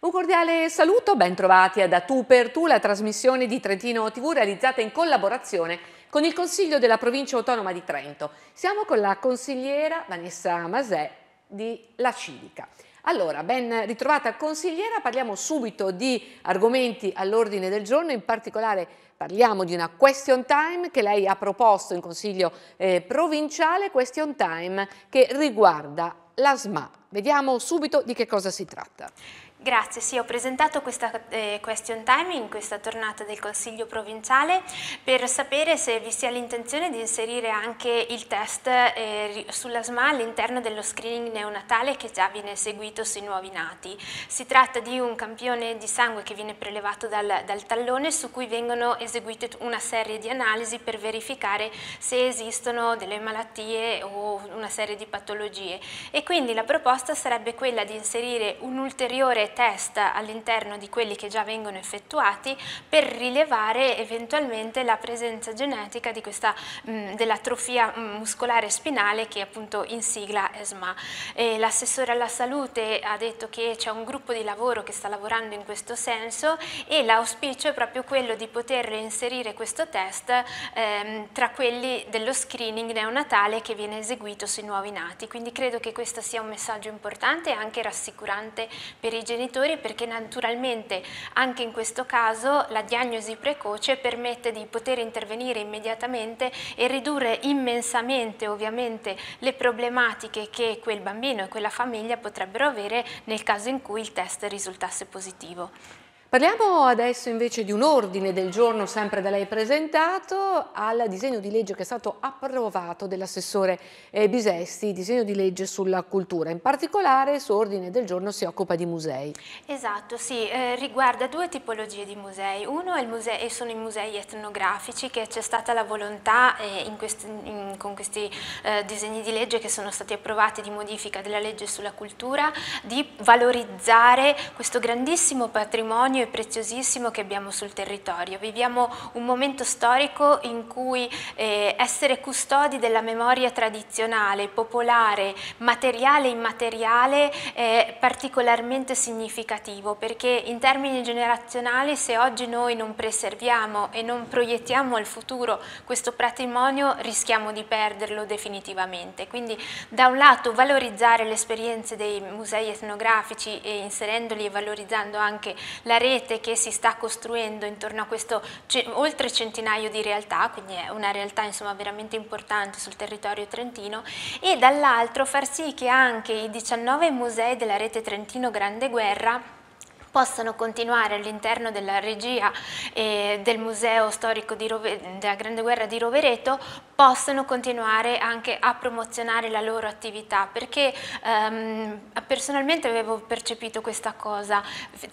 Un cordiale saluto, bentrovati a Da Tu per Tu, la trasmissione di Trentino TV realizzata in collaborazione con il Consiglio della Provincia Autonoma di Trento. Siamo con la consigliera Vanessa Masè di La Civica. Allora, ben ritrovata consigliera, parliamo subito di argomenti all'ordine del giorno, in particolare parliamo di una question time che lei ha proposto in consiglio eh, provinciale, question time che riguarda la SMA. Vediamo subito di che cosa si tratta. Grazie, sì, ho presentato questa eh, question time in questa tornata del Consiglio provinciale per sapere se vi sia l'intenzione di inserire anche il test eh, sulla SMA all'interno dello screening neonatale che già viene eseguito sui nuovi nati. Si tratta di un campione di sangue che viene prelevato dal, dal tallone su cui vengono eseguite una serie di analisi per verificare se esistono delle malattie o una serie di patologie e quindi la proposta sarebbe quella di inserire un ulteriore test all'interno di quelli che già vengono effettuati per rilevare eventualmente la presenza genetica mm, dell'atrofia mm, muscolare spinale che appunto in sigla ESMA. L'assessore alla salute ha detto che c'è un gruppo di lavoro che sta lavorando in questo senso e l'auspicio è proprio quello di poter inserire questo test ehm, tra quelli dello screening neonatale che viene eseguito sui nuovi nati. Quindi credo che questo sia un messaggio importante e anche rassicurante per i genitori genitori perché naturalmente anche in questo caso la diagnosi precoce permette di poter intervenire immediatamente e ridurre immensamente ovviamente le problematiche che quel bambino e quella famiglia potrebbero avere nel caso in cui il test risultasse positivo. Parliamo adesso invece di un ordine del giorno sempre da lei presentato al disegno di legge che è stato approvato dell'assessore eh, Bisesti, disegno di legge sulla cultura. In particolare su ordine del giorno si occupa di musei. Esatto, sì, eh, riguarda due tipologie di musei. Uno musei, sono i musei etnografici che c'è stata la volontà eh, in questi, in, con questi eh, disegni di legge che sono stati approvati di modifica della legge sulla cultura di valorizzare questo grandissimo patrimonio e preziosissimo che abbiamo sul territorio. Viviamo un momento storico in cui eh, essere custodi della memoria tradizionale, popolare, materiale e immateriale è particolarmente significativo perché in termini generazionali se oggi noi non preserviamo e non proiettiamo al futuro questo patrimonio rischiamo di perderlo definitivamente. Quindi da un lato valorizzare le esperienze dei musei etnografici e inserendoli e valorizzando anche la rete che si sta costruendo intorno a questo oltre centinaio di realtà, quindi è una realtà insomma, veramente importante sul territorio trentino, e dall'altro far sì che anche i 19 musei della rete Trentino Grande Guerra possano continuare all'interno della regia eh, del Museo Storico della Grande Guerra di Rovereto, possano continuare anche a promozionare la loro attività, perché ehm, personalmente avevo percepito questa cosa.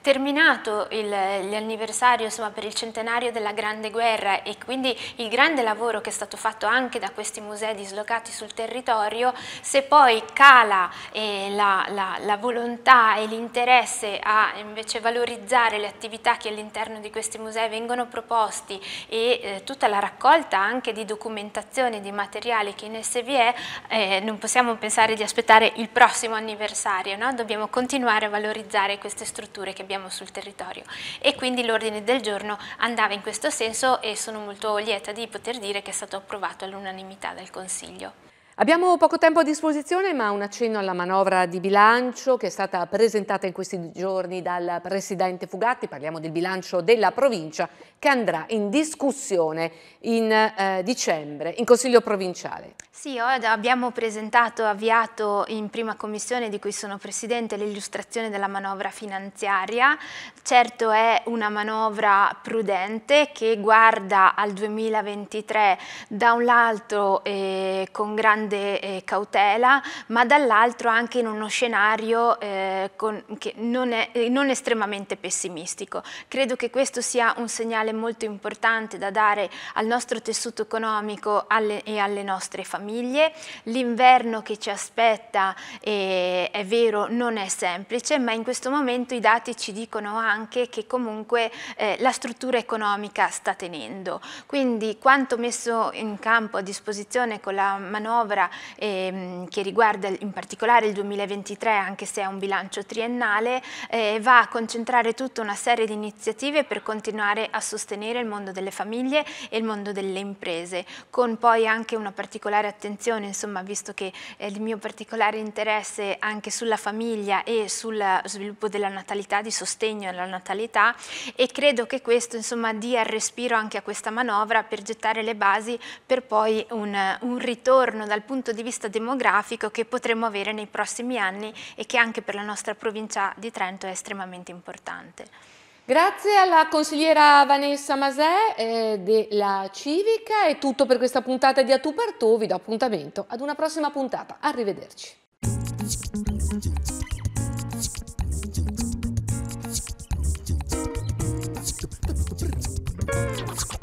Terminato l'anniversario per il centenario della Grande Guerra e quindi il grande lavoro che è stato fatto anche da questi musei dislocati sul territorio, se poi cala eh, la, la, la volontà e l'interesse a invece invece valorizzare le attività che all'interno di questi musei vengono proposti e eh, tutta la raccolta anche di documentazione, di materiali che in esse vi è, eh, non possiamo pensare di aspettare il prossimo anniversario, no? dobbiamo continuare a valorizzare queste strutture che abbiamo sul territorio e quindi l'ordine del giorno andava in questo senso e sono molto lieta di poter dire che è stato approvato all'unanimità dal Consiglio. Abbiamo poco tempo a disposizione, ma un accenno alla manovra di bilancio che è stata presentata in questi giorni dal Presidente Fugatti. Parliamo del bilancio della provincia che andrà in discussione in eh, dicembre in Consiglio Provinciale. Sì, abbiamo presentato, avviato in prima commissione di cui sono Presidente l'illustrazione della manovra finanziaria. Certo è una manovra prudente che guarda al 2023 da un lato eh, con grande grande eh, cautela, ma dall'altro anche in uno scenario eh, con, che non è eh, non estremamente pessimistico. Credo che questo sia un segnale molto importante da dare al nostro tessuto economico alle, e alle nostre famiglie. L'inverno che ci aspetta, eh, è vero, non è semplice, ma in questo momento i dati ci dicono anche che comunque eh, la struttura economica sta tenendo. Quindi quanto messo in campo a disposizione con la manovra manovra ehm, che riguarda in particolare il 2023, anche se è un bilancio triennale, eh, va a concentrare tutta una serie di iniziative per continuare a sostenere il mondo delle famiglie e il mondo delle imprese, con poi anche una particolare attenzione, insomma, visto che eh, il mio particolare interesse anche sulla famiglia e sul sviluppo della natalità, di sostegno alla natalità e credo che questo insomma dia respiro anche a questa manovra per gettare le basi per poi un, un ritorno dal punto di vista demografico che potremo avere nei prossimi anni e che anche per la nostra provincia di Trento è estremamente importante. Grazie alla consigliera Vanessa Masè eh, della Civica, è tutto per questa puntata di A Tu per Tu, vi do appuntamento ad una prossima puntata, arrivederci. Thank you.